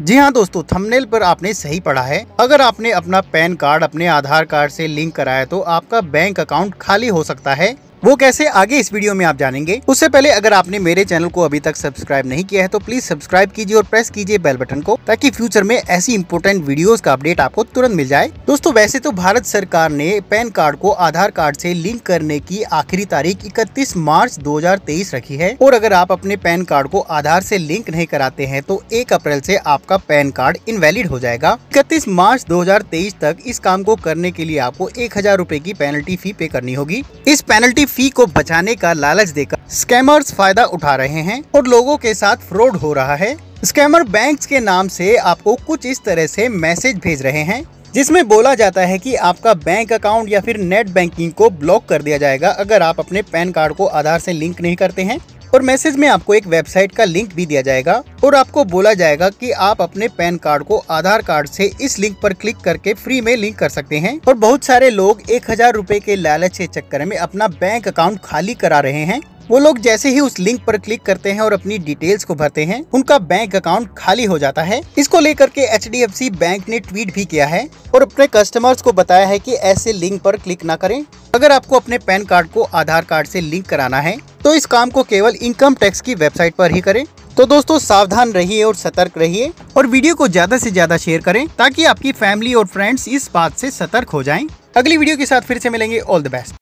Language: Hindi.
जी हाँ दोस्तों थंबनेल पर आपने सही पढ़ा है अगर आपने अपना पैन कार्ड अपने आधार कार्ड से लिंक कराया तो आपका बैंक अकाउंट खाली हो सकता है वो कैसे आगे इस वीडियो में आप जानेंगे उससे पहले अगर आपने मेरे चैनल को अभी तक सब्सक्राइब नहीं किया है तो प्लीज सब्सक्राइब कीजिए और प्रेस कीजिए बेल बटन को ताकि फ्यूचर में ऐसी इम्पोर्टेंट वीडियोस का अपडेट आपको तुरंत मिल जाए दोस्तों वैसे तो भारत सरकार ने पैन कार्ड को आधार कार्ड ऐसी लिंक करने की आखिरी तारीख इकतीस मार्च दो रखी है और अगर आप अपने पैन कार्ड को आधार ऐसी लिंक नहीं कराते हैं तो एक अप्रैल ऐसी आपका पैन कार्ड इनवेलिड हो जाएगा इकतीस मार्च 2023 तक इस काम को करने के लिए आपको एक हजार की पेनल्टी फी पे करनी होगी इस पेनल्टी फी को बचाने का लालच देकर स्कैमर्स फायदा उठा रहे हैं और लोगों के साथ फ्रॉड हो रहा है स्कैमर बैंक्स के नाम से आपको कुछ इस तरह से मैसेज भेज रहे हैं जिसमें बोला जाता है कि आपका बैंक अकाउंट या फिर नेट बैंकिंग को ब्लॉक कर दिया जाएगा अगर आप अपने पैन कार्ड को आधार से लिंक नहीं करते हैं और मैसेज में आपको एक वेबसाइट का लिंक भी दिया जाएगा और आपको बोला जाएगा कि आप अपने पैन कार्ड को आधार कार्ड से इस लिंक पर क्लिक करके फ्री में लिंक कर सकते हैं और बहुत सारे लोग एक हजार रूपए के लालच के चक्कर में अपना बैंक अकाउंट खाली करा रहे हैं वो लोग जैसे ही उस लिंक पर क्लिक करते हैं और अपनी डिटेल्स को भरते हैं उनका बैंक अकाउंट खाली हो जाता है इसको लेकर के एच बैंक ने ट्वीट भी किया है और अपने कस्टमर्स को बताया है कि ऐसे लिंक पर क्लिक ना करें अगर आपको अपने पैन कार्ड को आधार कार्ड से लिंक कराना है तो इस काम को केवल इनकम टैक्स की वेबसाइट पर ही करें तो दोस्तों सावधान रहिए और सतर्क रहिए और वीडियो को ज्यादा से ज्यादा शेयर करें ताकि आपकी फैमिली और फ्रेंड्स इस बात से सतर्क हो जाएं। अगली वीडियो के साथ फिर से मिलेंगे ऑल द बेस्ट